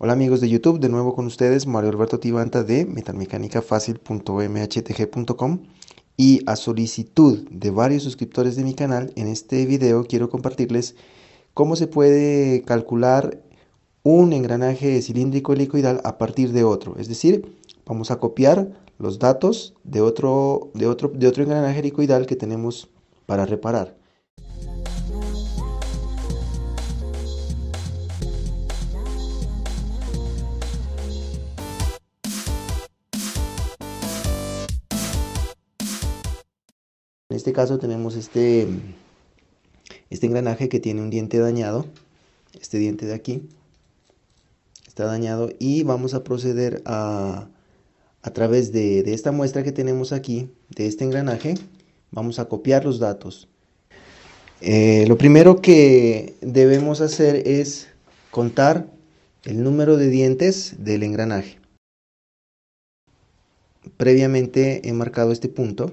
Hola amigos de YouTube, de nuevo con ustedes Mario Alberto Tibanta de metalmecánicafacil.mhtg.com y a solicitud de varios suscriptores de mi canal, en este video quiero compartirles cómo se puede calcular un engranaje cilíndrico helicoidal a partir de otro. Es decir, vamos a copiar los datos de otro, de otro, de otro engranaje helicoidal que tenemos para reparar. este caso tenemos este, este engranaje que tiene un diente dañado, este diente de aquí está dañado y vamos a proceder a, a través de, esta muestra que tenemos aquí, de este engranaje, vamos a copiar los datos. Eh, lo primero que debemos hacer es contar el número de dientes del engranaje. Previamente he marcado este punto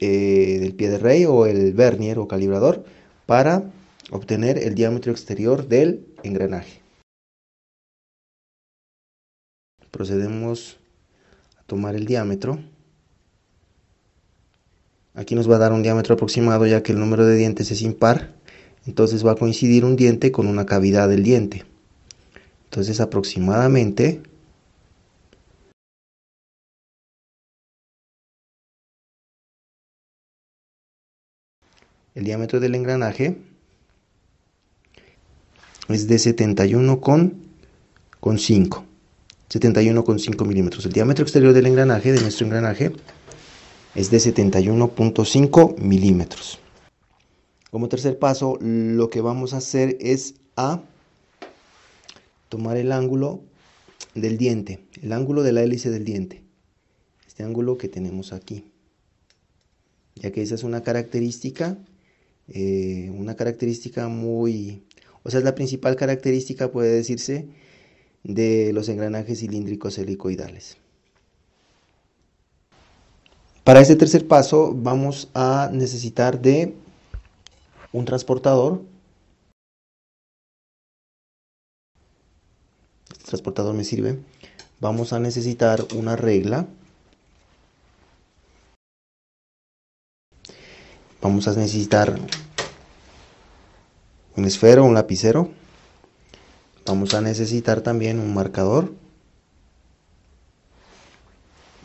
Eh, del pie de rey o el vernier o calibrador para obtener el diámetro exterior del engranaje. Procedemos a tomar el diámetro. Aquí nos va a dar un diámetro aproximado ya que el número de dientes es impar, entonces va a coincidir un diente con una cavidad del diente. Entonces aproximadamente El diámetro del engranaje es de 71,5 71,5 milímetros. El diámetro exterior del engranaje, de nuestro engranaje, es de 71,5 milímetros. Como tercer paso, lo que vamos a hacer es a tomar el ángulo del diente, el ángulo de la hélice del diente, este ángulo que tenemos aquí, ya que esa es una característica eh, una característica muy, o sea, es la principal característica, puede decirse, de los engranajes cilíndricos helicoidales. Para este tercer paso vamos a necesitar de un transportador. Este transportador me sirve. Vamos a necesitar una regla. vamos a necesitar un esfero, un lapicero. Vamos a necesitar también un marcador.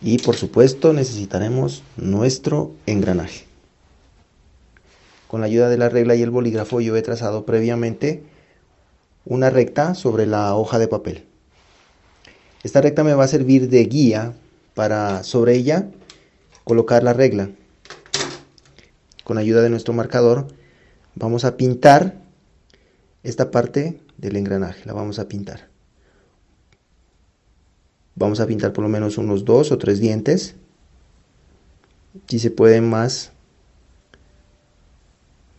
Y por supuesto necesitaremos nuestro engranaje. Con la ayuda de la regla y el bolígrafo yo he trazado previamente una recta sobre la hoja de papel. Esta recta me va a servir de guía para sobre ella colocar la regla con ayuda de nuestro marcador, vamos a pintar esta parte del engranaje, la vamos a pintar. Vamos a pintar por lo menos unos dos o tres dientes. Si se puede más,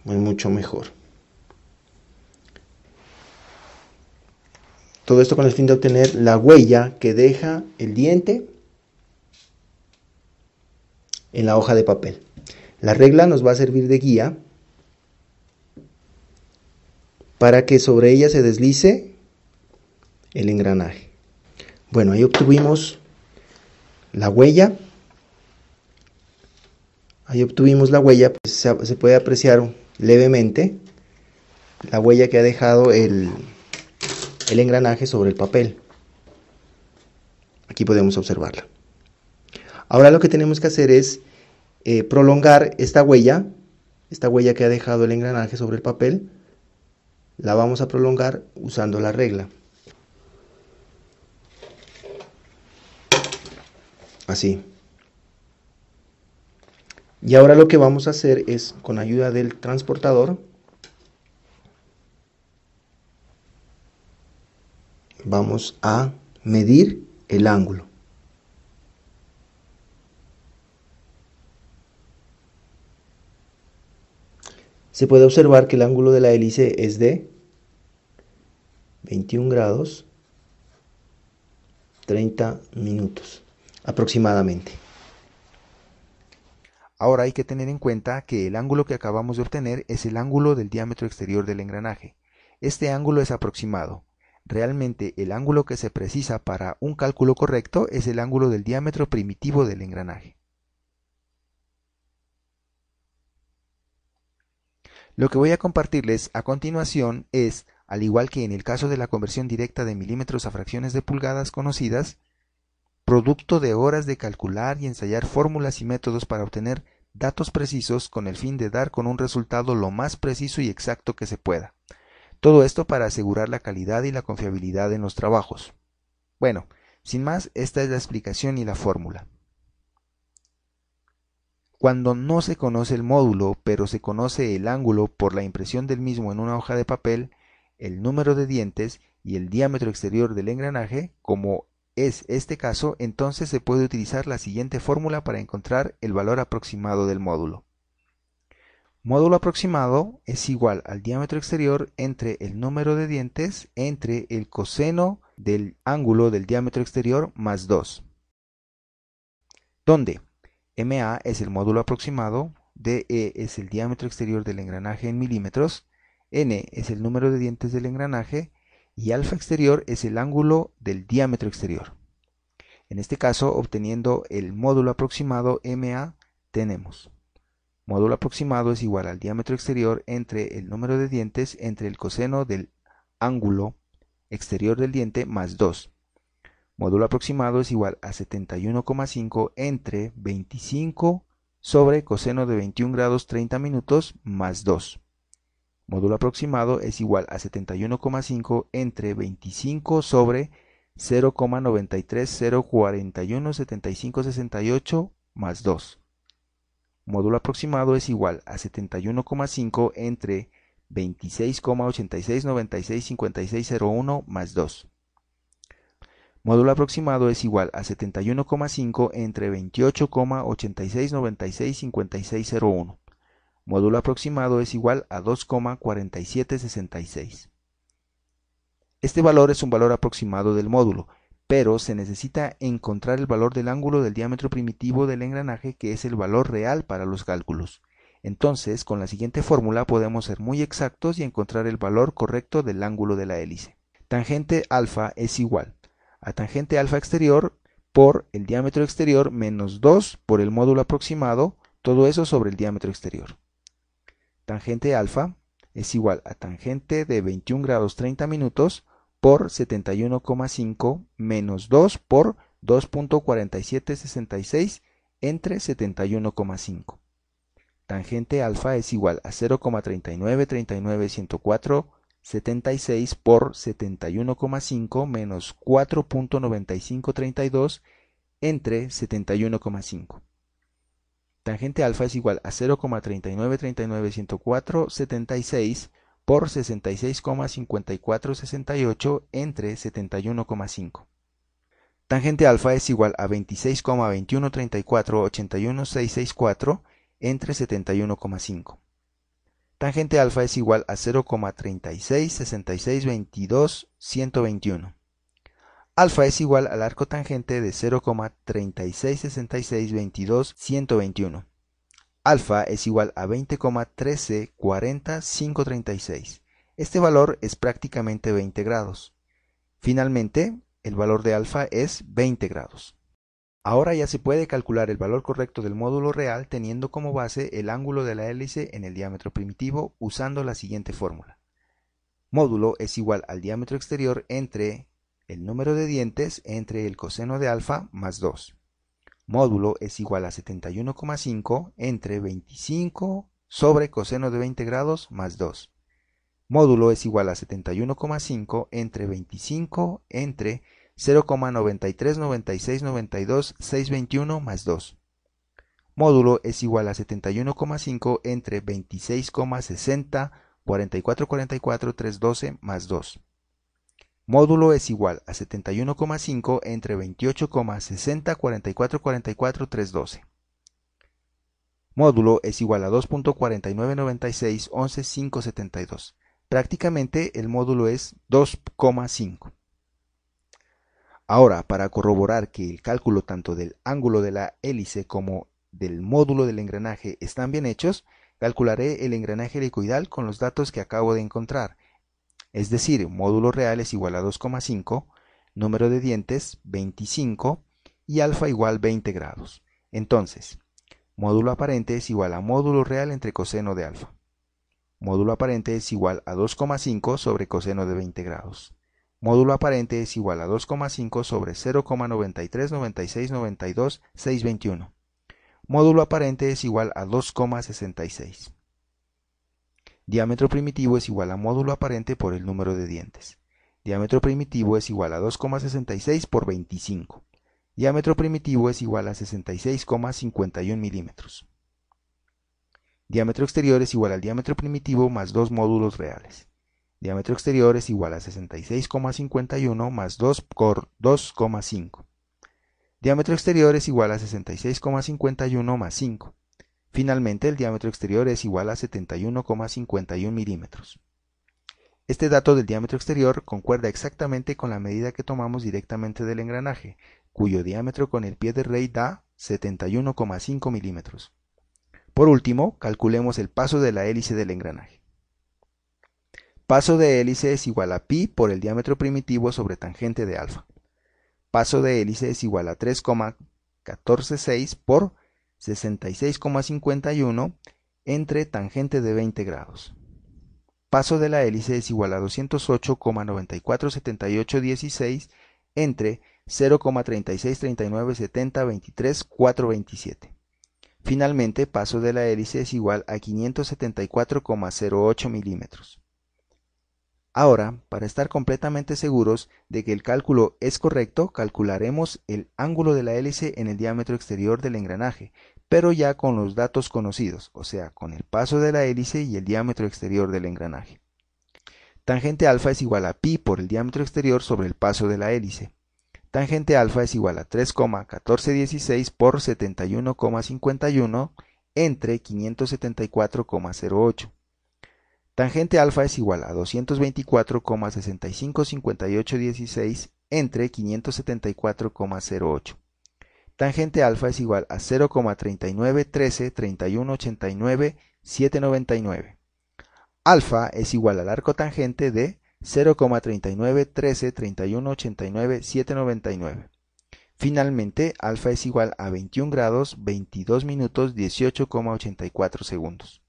mucho mejor. Todo esto con el fin de obtener la huella que deja el diente en la hoja de papel. La regla nos va a servir de guía para que sobre ella se deslice el engranaje. Bueno, ahí obtuvimos la huella. Ahí obtuvimos la huella, pues se, puede apreciar levemente la huella que ha dejado el, el engranaje sobre el papel. Aquí podemos observarla. Ahora lo que tenemos que hacer es eh, prolongar esta huella, esta huella que ha dejado el engranaje sobre el papel, la vamos a prolongar usando la regla. Así. Y ahora lo que vamos a hacer es, con ayuda del transportador, vamos a medir el ángulo. se puede observar que el ángulo de la hélice es de 21 grados 30 minutos aproximadamente. Ahora hay que tener en cuenta que el ángulo que acabamos de obtener es el ángulo del diámetro exterior del engranaje. Este ángulo es aproximado. Realmente el ángulo que se precisa para un cálculo correcto es el ángulo del diámetro primitivo del engranaje. Lo que voy a compartirles a continuación es, al igual que en el caso de la conversión directa de milímetros a fracciones de pulgadas conocidas, producto de horas de calcular y ensayar fórmulas y métodos para obtener datos precisos con el fin de dar con un resultado lo más preciso y exacto que se pueda. Todo esto para asegurar la calidad y la confiabilidad en los trabajos. Bueno, sin más, esta es la explicación y la fórmula. Cuando no se conoce el módulo, pero se conoce el ángulo por la impresión del mismo en una hoja de papel, el número de dientes y el diámetro exterior del engranaje, como es este caso, entonces se puede utilizar la siguiente fórmula para encontrar el valor aproximado del módulo. Módulo aproximado es igual al diámetro exterior entre el número de dientes entre el coseno del ángulo del diámetro exterior más 2. ¿Dónde? MA es el módulo aproximado, DE es el diámetro exterior del engranaje en milímetros, N es el número de dientes del engranaje y alfa exterior es el ángulo del diámetro exterior. En este caso, obteniendo el módulo aproximado MA, tenemos módulo aproximado es igual al diámetro exterior entre el número de dientes entre el coseno del ángulo exterior del diente más 2 Módulo aproximado es igual a 71,5 entre 25 sobre coseno de 21 grados 30 minutos más 2. Módulo aproximado es igual a 71,5 entre 25 sobre 0,930417568 más 2. Módulo aproximado es igual a 71,5 entre 26,86965601 más 2. Módulo aproximado es igual a 71,5 entre 28,86965601. Módulo aproximado es igual a 2,4766. Este valor es un valor aproximado del módulo, pero se necesita encontrar el valor del ángulo del diámetro primitivo del engranaje que es el valor real para los cálculos. Entonces, con la siguiente fórmula podemos ser muy exactos y encontrar el valor correcto del ángulo de la hélice. Tangente alfa es igual a tangente alfa exterior por el diámetro exterior menos 2 por el módulo aproximado, todo eso sobre el diámetro exterior. Tangente alfa es igual a tangente de 21 grados 30 minutos por 71,5 menos 2 por 2.4766 entre 71,5. Tangente alfa es igual a 0,3939104 76 por 71,5 menos 4.9532 entre 71,5. Tangente alfa es igual a 0,393910476 por 66,5468 entre 71,5. Tangente alfa es igual a 26,213481664 entre 71,5. Tangente alfa es igual a 0,366622,121. Alfa es igual al arco tangente de 0,366622,121. Alfa es igual a 20,1340536. Este valor es prácticamente 20 grados. Finalmente, el valor de alfa es 20 grados. Ahora ya se puede calcular el valor correcto del módulo real teniendo como base el ángulo de la hélice en el diámetro primitivo usando la siguiente fórmula. Módulo es igual al diámetro exterior entre el número de dientes entre el coseno de alfa más 2. Módulo es igual a 71,5 entre 25 sobre coseno de 20 grados más 2. Módulo es igual a 71,5 entre 25 entre 0,939692621 más 2. Módulo es igual a 71,5 entre 26,60, más 2. Módulo es igual a 71,5 entre 28,604444312. Módulo es igual a 2.499611572. Prácticamente el módulo es 2,5. Ahora, para corroborar que el cálculo tanto del ángulo de la hélice como del módulo del engranaje están bien hechos, calcularé el engranaje helicoidal con los datos que acabo de encontrar, es decir, módulo real es igual a 2,5, número de dientes 25 y alfa igual 20 grados. Entonces, módulo aparente es igual a módulo real entre coseno de alfa. Módulo aparente es igual a 2,5 sobre coseno de 20 grados. Módulo aparente es igual a 2,5 sobre 0,939692,621. Módulo aparente es igual a 2,66. Diámetro primitivo es igual a módulo aparente por el número de dientes. Diámetro primitivo es igual a 2,66 por 25. Diámetro primitivo es igual a 66,51 milímetros. Diámetro exterior es igual al diámetro primitivo más dos módulos reales. Diámetro exterior es igual a 66,51 más 2 por 2,5. Diámetro exterior es igual a 66,51 más 5. Finalmente, el diámetro exterior es igual a 71,51 milímetros. Este dato del diámetro exterior concuerda exactamente con la medida que tomamos directamente del engranaje, cuyo diámetro con el pie de rey da 71,5 milímetros. Por último, calculemos el paso de la hélice del engranaje. Paso de hélice es igual a pi por el diámetro primitivo sobre tangente de alfa. Paso de hélice es igual a 3,146 por 66,51 entre tangente de 20 grados. Paso de la hélice es igual a 208,947816 entre 0,36397023,427. Finalmente, paso de la hélice es igual a 574,08 milímetros. Ahora, para estar completamente seguros de que el cálculo es correcto, calcularemos el ángulo de la hélice en el diámetro exterior del engranaje, pero ya con los datos conocidos, o sea, con el paso de la hélice y el diámetro exterior del engranaje. Tangente alfa es igual a pi por el diámetro exterior sobre el paso de la hélice. Tangente alfa es igual a 3,1416 por 71,51 entre 574,08. Tangente alfa es igual a 224,655816 entre 574,08. Tangente alfa es igual a 0,39133189,799. Alfa es igual al arco tangente de 0,39133189,799. Finalmente, alfa es igual a 21 grados 22 minutos 18,84 segundos.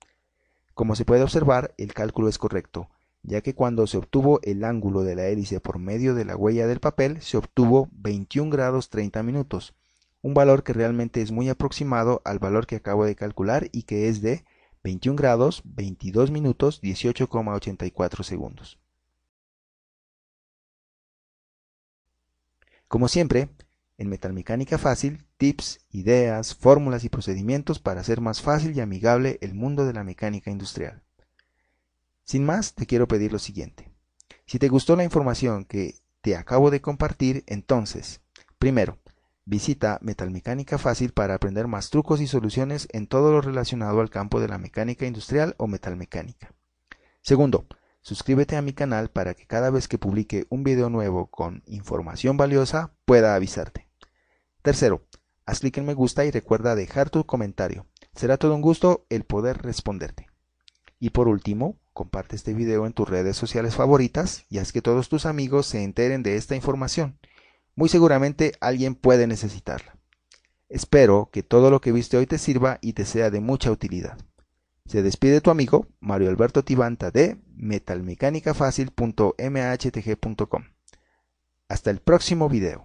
Como se puede observar, el cálculo es correcto, ya que cuando se obtuvo el ángulo de la hélice por medio de la huella del papel, se obtuvo 21 grados 30 minutos, un valor que realmente es muy aproximado al valor que acabo de calcular y que es de 21 grados 22 minutos 18,84 segundos. Como siempre, en Metalmecánica Fácil, tips, ideas, fórmulas y procedimientos para hacer más fácil y amigable el mundo de la mecánica industrial. Sin más, te quiero pedir lo siguiente. Si te gustó la información que te acabo de compartir, entonces, primero, visita Metalmecánica Fácil para aprender más trucos y soluciones en todo lo relacionado al campo de la mecánica industrial o metalmecánica. Segundo, Suscríbete a mi canal para que cada vez que publique un video nuevo con información valiosa pueda avisarte. Tercero, haz clic en me gusta y recuerda dejar tu comentario. Será todo un gusto el poder responderte. Y por último, comparte este video en tus redes sociales favoritas y haz que todos tus amigos se enteren de esta información. Muy seguramente alguien puede necesitarla. Espero que todo lo que viste hoy te sirva y te sea de mucha utilidad. Se despide tu amigo Mario Alberto Tibanta de metalmecanicafacil.mhtg.com. Hasta el próximo video.